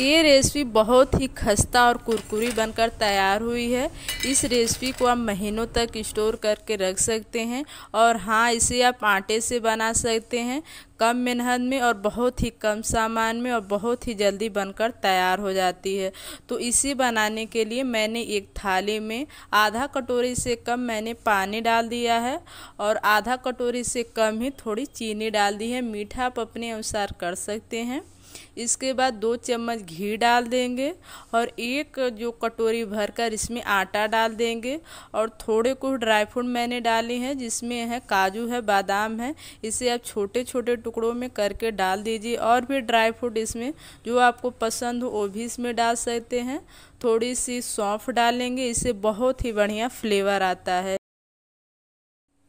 ये रेसिपी बहुत ही खस्ता और कुरकुरी बनकर तैयार हुई है इस रेसिपी को आप महीनों तक स्टोर करके रख सकते हैं और हाँ इसे आप आटे से बना सकते हैं कम मेहनत में और बहुत ही कम सामान में और बहुत ही जल्दी बनकर तैयार हो जाती है तो इसे बनाने के लिए मैंने एक थाली में आधा कटोरी से कम मैंने पानी डाल दिया है और आधा कटोरी से कम ही थोड़ी चीनी डाल दी है मीठा आप अपने अनुसार कर सकते हैं इसके बाद दो चम्मच घी डाल देंगे और एक जो कटोरी भरकर इसमें आटा डाल देंगे और थोड़े कुछ ड्राई फ्रूट मैंने डाले हैं जिसमें है काजू है बादाम है इसे आप छोटे छोटे टुकड़ों में करके डाल दीजिए और भी ड्राई फ्रूट इसमें जो आपको पसंद हो वो भी इसमें डाल सकते हैं थोड़ी सी सौंफ डालेंगे इससे बहुत ही बढ़िया फ्लेवर आता है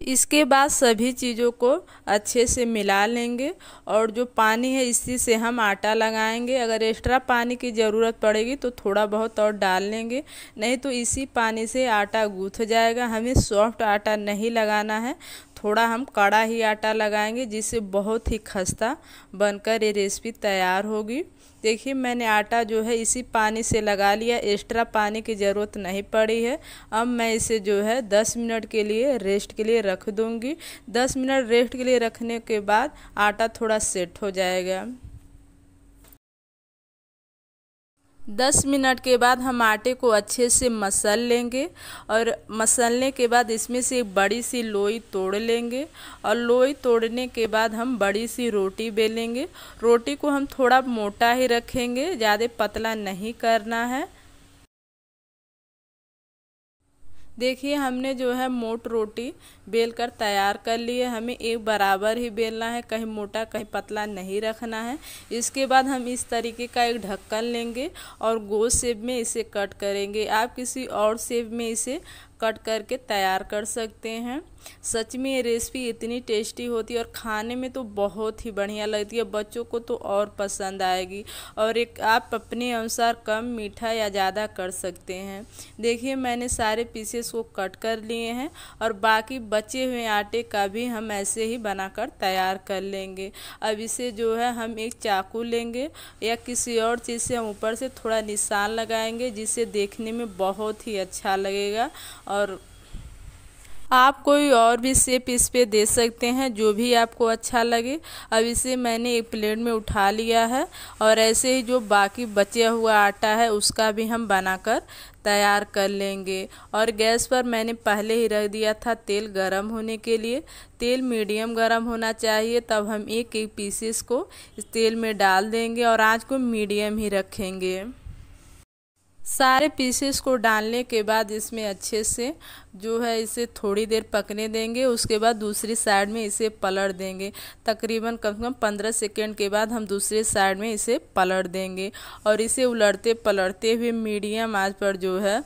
इसके बाद सभी चीज़ों को अच्छे से मिला लेंगे और जो पानी है इसी से हम आटा लगाएंगे अगर एक्स्ट्रा पानी की ज़रूरत पड़ेगी तो थोड़ा बहुत और डाल लेंगे नहीं तो इसी पानी से आटा गूँथ जाएगा हमें सॉफ्ट आटा नहीं लगाना है थोड़ा हम कड़ा ही आटा लगाएंगे जिससे बहुत ही खस्ता बनकर ये रेसिपी तैयार होगी देखिए मैंने आटा जो है इसी पानी से लगा लिया एक्स्ट्रा पानी की ज़रूरत नहीं पड़ी है अब मैं इसे जो है दस मिनट के लिए रेस्ट के लिए रख दूँगी दस मिनट रेस्ट के लिए रखने के बाद आटा थोड़ा सेट हो जाएगा दस मिनट के बाद हम आटे को अच्छे से मसल लेंगे और मसलने के बाद इसमें से एक बड़ी सी लोई तोड़ लेंगे और लोई तोड़ने के बाद हम बड़ी सी रोटी बेलेंगे रोटी को हम थोड़ा मोटा ही रखेंगे ज़्यादा पतला नहीं करना है देखिए हमने जो है मोट रोटी बेल कर तैयार कर ली है हमें एक बराबर ही बेलना है कहीं मोटा कहीं पतला नहीं रखना है इसके बाद हम इस तरीके का एक ढक्कन लेंगे और गोल सेब में इसे कट करेंगे आप किसी और सेब में इसे कट करके तैयार कर सकते हैं सच में ये रेसिपी इतनी टेस्टी होती है और खाने में तो बहुत ही बढ़िया लगती है बच्चों को तो और पसंद आएगी और एक आप अपने अनुसार कम मीठा या ज़्यादा कर सकते हैं देखिए मैंने सारे पीसेस को कट कर लिए हैं और बाकी बचे हुए आटे का भी हम ऐसे ही बनाकर तैयार कर लेंगे अब इसे जो है हम एक चाकू लेंगे या किसी और चीज़ से हम ऊपर से थोड़ा निशान लगाएंगे जिससे देखने में बहुत ही अच्छा लगेगा और आप कोई और भी सेप इस पर दे सकते हैं जो भी आपको अच्छा लगे अब इसे मैंने एक प्लेट में उठा लिया है और ऐसे ही जो बाकी बचे हुआ आटा है उसका भी हम बनाकर तैयार कर लेंगे और गैस पर मैंने पहले ही रख दिया था तेल गरम होने के लिए तेल मीडियम गरम होना चाहिए तब हम एक एक पीसेस को इस तेल में डाल देंगे और आँच को मीडियम ही रखेंगे सारे पीसेस को डालने के बाद इसमें अच्छे से जो है इसे थोड़ी देर पकने देंगे उसके बाद दूसरी साइड में इसे पलट देंगे तकरीबन कम से कम पंद्रह सेकेंड के बाद हम दूसरे साइड में इसे पलट देंगे और इसे उलटते पलटते हुए मीडियम आंच पर जो है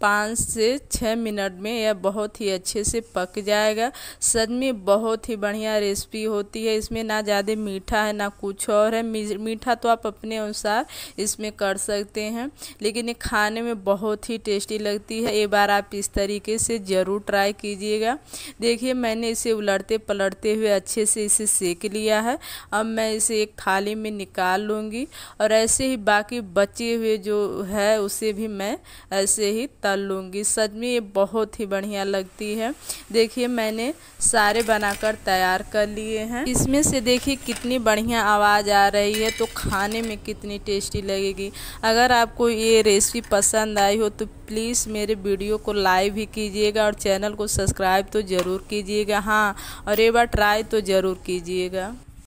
पाँच से छः मिनट में यह बहुत ही अच्छे से पक जाएगा सच में बहुत ही बढ़िया रेसिपी होती है इसमें ना ज़्यादा मीठा है ना कुछ और है मीठा तो आप अपने अनुसार इसमें कर सकते हैं लेकिन ये खाने में बहुत ही टेस्टी लगती है एक बार आप इस तरीके से ज़रूर ट्राई कीजिएगा देखिए मैंने इसे उलटते पलटते हुए अच्छे से इसे सेक लिया है अब मैं इसे एक थाली में निकाल लूँगी और ऐसे ही बाकी बचे हुए जो है उसे भी मैं ऐसे ही तल लूँगी सच में ये बहुत ही बढ़िया लगती है देखिए मैंने सारे बनाकर तैयार कर लिए हैं इसमें से देखिए कितनी बढ़िया आवाज़ आ रही है तो खाने में कितनी टेस्टी लगेगी अगर आपको ये रेसिपी पसंद आई हो तो प्लीज़ मेरे वीडियो को लाइक भी कीजिएगा और चैनल को सब्सक्राइब तो ज़रूर कीजिएगा हाँ और एक बार ट्राई तो ज़रूर कीजिएगा